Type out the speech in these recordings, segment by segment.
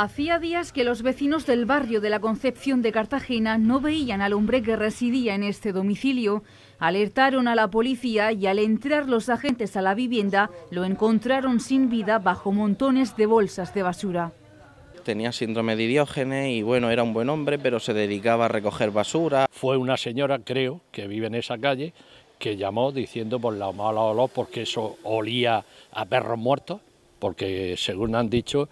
Hacía días que los vecinos del barrio de la Concepción de Cartagena no veían al hombre que residía en este domicilio. Alertaron a la policía y al entrar los agentes a la vivienda lo encontraron sin vida bajo montones de bolsas de basura. Tenía síndrome de Diógenes y bueno, era un buen hombre, pero se dedicaba a recoger basura. Fue una señora, creo, que vive en esa calle, que llamó diciendo por la mala olor porque eso olía a perros muertos, porque según han dicho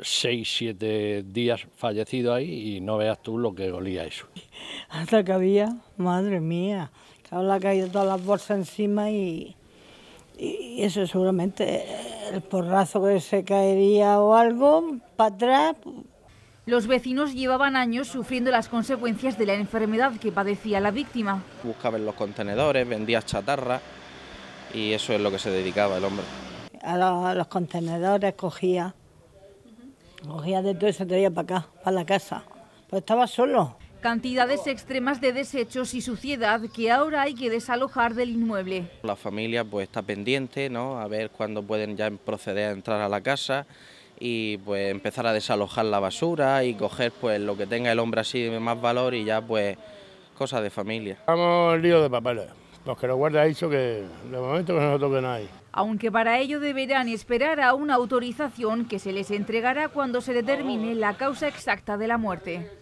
...seis, siete días fallecido ahí y no veas tú lo que olía eso. Hasta que había, madre mía, que caído todas las bolsas encima y, y eso seguramente el porrazo que se caería o algo para atrás. Los vecinos llevaban años sufriendo las consecuencias de la enfermedad que padecía la víctima. Buscaba en los contenedores, vendía chatarra y eso es lo que se dedicaba el hombre. a los contenedores cogía Cogía de todo y se traía para acá, para la casa. Pues estaba solo. Cantidades extremas de desechos y suciedad que ahora hay que desalojar del inmueble. La familia pues está pendiente, ¿no? A ver cuándo pueden ya proceder a entrar a la casa y pues empezar a desalojar la basura y coger pues lo que tenga el hombre así más valor y ya pues cosas de familia. Estamos lío de papeles los que lo guarda ha dicho que de momento que no toque nadie. Aunque para ello deberán esperar a una autorización que se les entregará cuando se determine la causa exacta de la muerte.